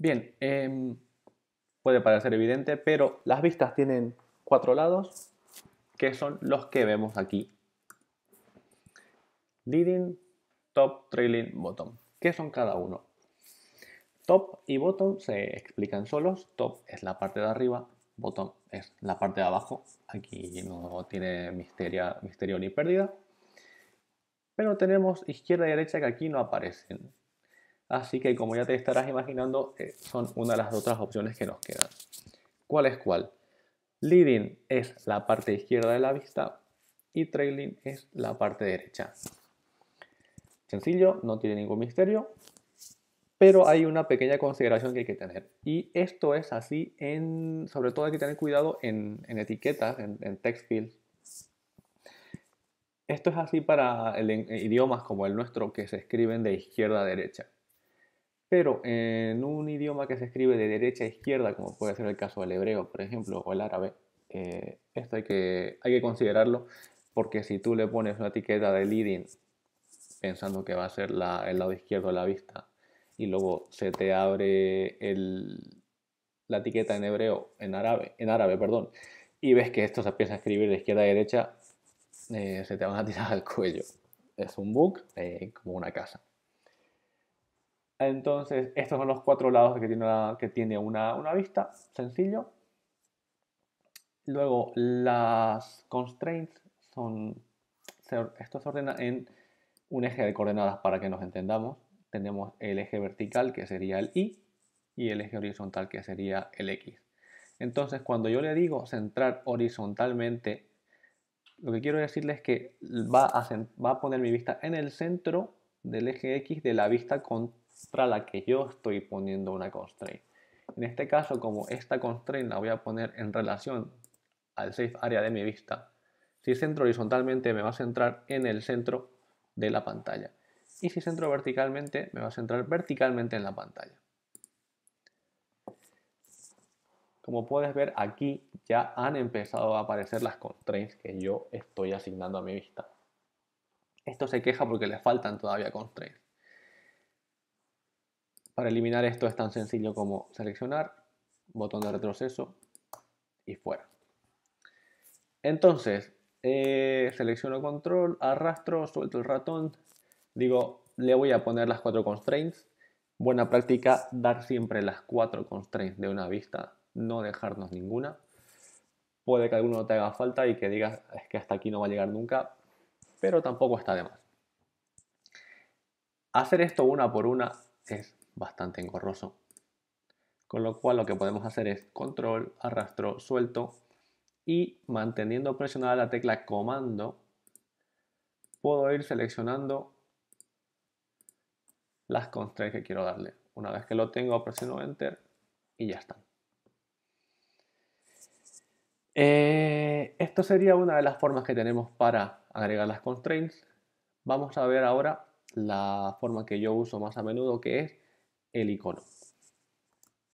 Bien, em, puede parecer evidente, pero las vistas tienen cuatro lados, que son los que vemos aquí. Leading, top, trailing, bottom. ¿Qué son cada uno? Top y bottom se explican solos. Top es la parte de arriba, bottom es la parte de abajo. Aquí no tiene misterio ni pérdida. Pero tenemos izquierda y derecha que aquí no aparecen. Así que como ya te estarás imaginando, eh, son una de las otras opciones que nos quedan. ¿Cuál es cuál? Leading es la parte izquierda de la vista y trailing es la parte derecha. Sencillo, no tiene ningún misterio, pero hay una pequeña consideración que hay que tener. Y esto es así, en, sobre todo hay que tener cuidado en, etiquetas, en, text fields. Esto es así para idiomas como el nuestro que se escriben de izquierda a derecha pero en un idioma que se escribe de derecha a izquierda, como puede ser el caso del hebreo, por ejemplo, o el árabe, eh, esto hay que, hay que considerarlo porque si tú le pones una etiqueta de leading pensando que va a ser el lado izquierdo de la vista y luego se te abre la etiqueta en hebreo, en árabe, en árabe, perdón, y ves que esto se empieza a escribir de izquierda a derecha, eh, se te van a tirar al cuello. Es un bug eh, como una casa. Entonces, estos son los cuatro lados que tiene una, que tiene una, vista, sencillo. Luego, las constraints son, esto se ordena en un eje de coordenadas para que nos entendamos. Tenemos el eje vertical, que sería el Y, y el eje horizontal, que sería el X. Entonces, cuando yo le digo centrar horizontalmente, lo que quiero decirles es que va a, va a poner mi vista en el centro del eje X de la vista con para la que yo estoy poniendo una constraint. En este caso, como esta constraint la voy a poner en relación al safe area de mi vista, si centro horizontalmente me va a centrar en el centro de la pantalla. Y si centro verticalmente, me va a centrar verticalmente en la pantalla. Como puedes ver aquí ya han empezado a aparecer las constraints que yo estoy asignando a mi vista. Esto se queja porque le faltan todavía constraints. Para eliminar esto es tan sencillo como seleccionar, botón de retroceso y fuera. Entonces, eh, selecciono control, arrastro, suelto el ratón, digo, le voy a poner las cuatro constraints. Buena práctica dar siempre las cuatro constraints de una vista, no dejarnos ninguna. Puede que alguno te haga falta y que digas, es que hasta aquí no va a llegar nunca, pero tampoco está de más. Hacer esto una por una es bastante engorroso. Con lo cual lo que podemos hacer es control, arrastro, suelto y manteniendo presionada la tecla comando puedo ir seleccionando las constraints que quiero darle. Una vez que lo tengo presiono enter y ya está eh, esto sería una de las formas que tenemos para agregar las constraints. Vamos a ver ahora la forma que yo uso más a menudo que es el icono.